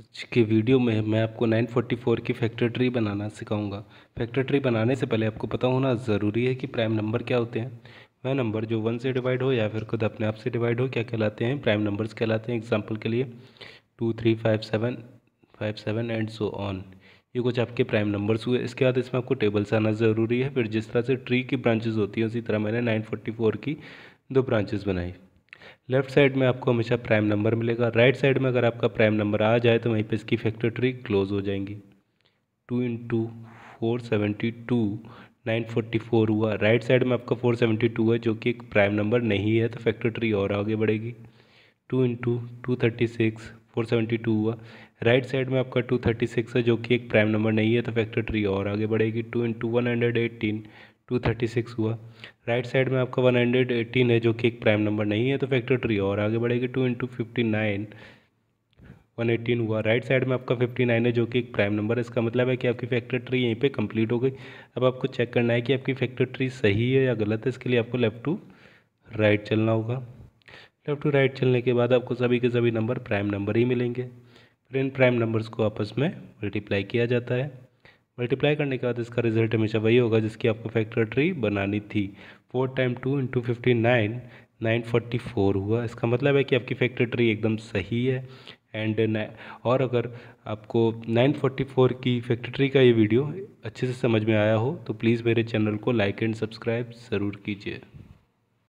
आज के वीडियो में मैं आपको 944 की फैक्टर ट्री बनाना सिखाऊंगा फैक्टर ट्री बनाने से पहले आपको पता होना ज़रूरी है कि प्राइम नंबर क्या होते हैं वह नंबर जो वन से डिवाइड हो या फिर खुद अपने आप से डिवाइड हो क्या कहलाते हैं प्राइम नंबर्स कहलाते हैं एग्जाम्पल के लिए two three five seven five seven and so on ये कुछ आपके प्राइम नंबर्स हुए इसके बाद इसमें आपको टेबल्स आना ज़रूरी है फिर जिस तरह से ट्री की ब्रांचेज होती हैं उसी तरह मैंने नाइन फोर्टी फोर की दो ब्रांचेज बनाई लेफ्ट साइड में आपको हमेशा प्राइम नंबर मिलेगा राइट साइड में अगर आपका प्राइम नंबर आ जाए तो वहीं पर इसकी फैक्टर ट्री क्लोज हो जाएंगी two into four seventy two nine forty four हुआ राइट साइड में आपका फोर सेवेंटी टू है जो कि एक प्राइम नंबर नहीं है तो फैक्टर ट्री और आगे बढ़ेगी two into two thirty six four seventy two हुआ राइट साइड में आपका टू थर्टी सिक्स है जो कि एक प्राइम नंबर नहीं है तो फैक्टर ट्री और आगे बढ़ेगी two into one hundred eighteen two thirty six हुआ राइट साइड में आपका वन हंड्रेड एटीन है जो कि एक प्राइम नंबर नहीं है तो फैक्टर ट्री और आगे बढ़ेगी two into fifty nine one eighteen हुआ राइट साइड में आपका फिफ्टी नाइन है जो कि एक प्राइम नंबर है इसका मतलब है कि आपकी फैक्टर ट्री यहीं पे कंप्लीट हो गई अब आपको चेक करना है कि आपकी फैक्टर ट्री सही है या गलत है इसके लिए आपको लेफ़्ट टू राइट चलना होगा लेफ़्ट टू राइट चलने के बाद आपको सभी के सभी नंबर प्राइम नंबर ही मिलेंगे फिर इन प्राइम नंबर्स को आपस में मल्टीप्लाई किया जाता है मल्टीप्लाई करने के बाद इसका रिजल्ट हमेशा वही होगा जिसकी आपको फैक्टर ट्री बनानी थी four time two into fifty nine nine forty four हुआ इसका मतलब है कि आपकी फैक्टर ट्री एकदम सही है एंड और अगर आपको नाइन फोर्टी फोर की ट्री का ये वीडियो अच्छे से समझ में आया हो तो प्लीज़ मेरे चैनल को लाइक एंड सब्सक्राइब ज़रूर कीजिए